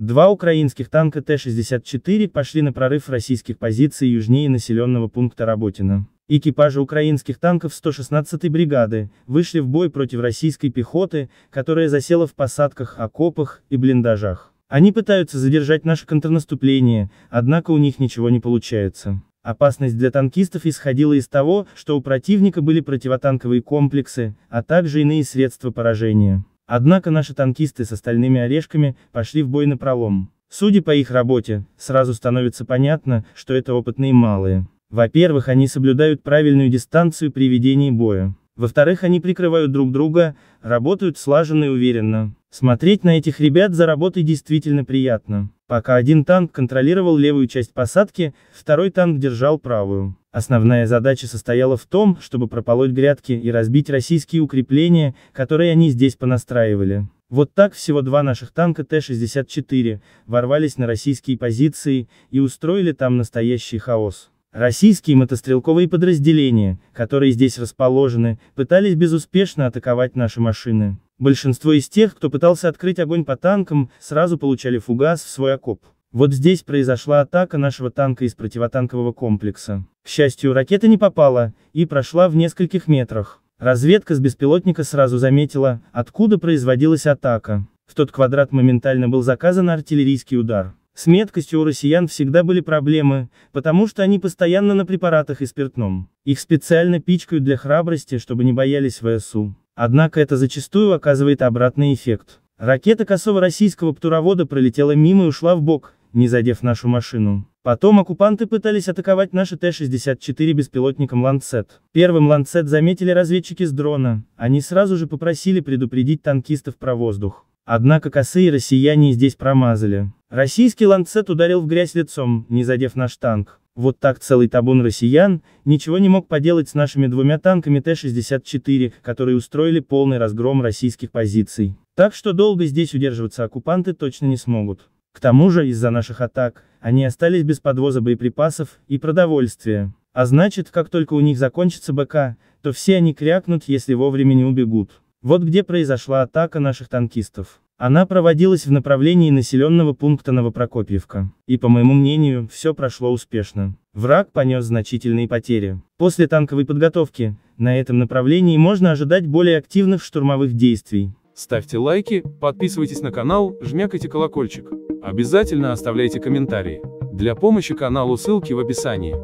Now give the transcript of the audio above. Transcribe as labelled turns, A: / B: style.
A: Два украинских танка Т-64 пошли на прорыв российских позиций южнее населенного пункта Работино. Экипажи украинских танков 116-й бригады вышли в бой против российской пехоты, которая засела в посадках, окопах и блиндажах. Они пытаются задержать наше контрнаступление, однако у них ничего не получается. Опасность для танкистов исходила из того, что у противника были противотанковые комплексы, а также иные средства поражения. Однако наши танкисты с остальными орешками пошли в бой на пролом. Судя по их работе, сразу становится понятно, что это опытные малые. Во-первых, они соблюдают правильную дистанцию при ведении боя. Во-вторых, они прикрывают друг друга, работают слаженно и уверенно. Смотреть на этих ребят за работой действительно приятно. Пока один танк контролировал левую часть посадки, второй танк держал правую. Основная задача состояла в том, чтобы прополоть грядки и разбить российские укрепления, которые они здесь понастраивали. Вот так всего два наших танка Т-64 ворвались на российские позиции и устроили там настоящий хаос. Российские мотострелковые подразделения, которые здесь расположены, пытались безуспешно атаковать наши машины. Большинство из тех, кто пытался открыть огонь по танкам, сразу получали фугас в свой окоп. Вот здесь произошла атака нашего танка из противотанкового комплекса. К счастью, ракета не попала, и прошла в нескольких метрах. Разведка с беспилотника сразу заметила, откуда производилась атака. В тот квадрат моментально был заказан артиллерийский удар. С меткостью у россиян всегда были проблемы, потому что они постоянно на препаратах и спиртном. Их специально пичкают для храбрости, чтобы не боялись ВСУ. Однако это зачастую оказывает обратный эффект. Ракета косого российского птуровода пролетела мимо и ушла в бок, не задев нашу машину. Потом оккупанты пытались атаковать наши Т-64 беспилотником «Ланцет». Первым «Ланцет» заметили разведчики с дрона, они сразу же попросили предупредить танкистов про воздух. Однако косые россияне здесь промазали. Российский ланцет ударил в грязь лицом, не задев наш танк. Вот так целый табун россиян, ничего не мог поделать с нашими двумя танками Т-64, которые устроили полный разгром российских позиций. Так что долго здесь удерживаться оккупанты точно не смогут. К тому же, из-за наших атак, они остались без подвоза боеприпасов и продовольствия. А значит, как только у них закончится БК, то все они крякнут, если вовремя не убегут. Вот где произошла атака наших танкистов. Она проводилась в направлении населенного пункта Новопрокопьевка. И по моему мнению, все прошло успешно. Враг понес значительные потери. После танковой подготовки, на этом направлении можно ожидать более активных штурмовых действий. Ставьте лайки, подписывайтесь на канал, жмякайте колокольчик. Обязательно оставляйте комментарии. Для помощи каналу ссылки в описании.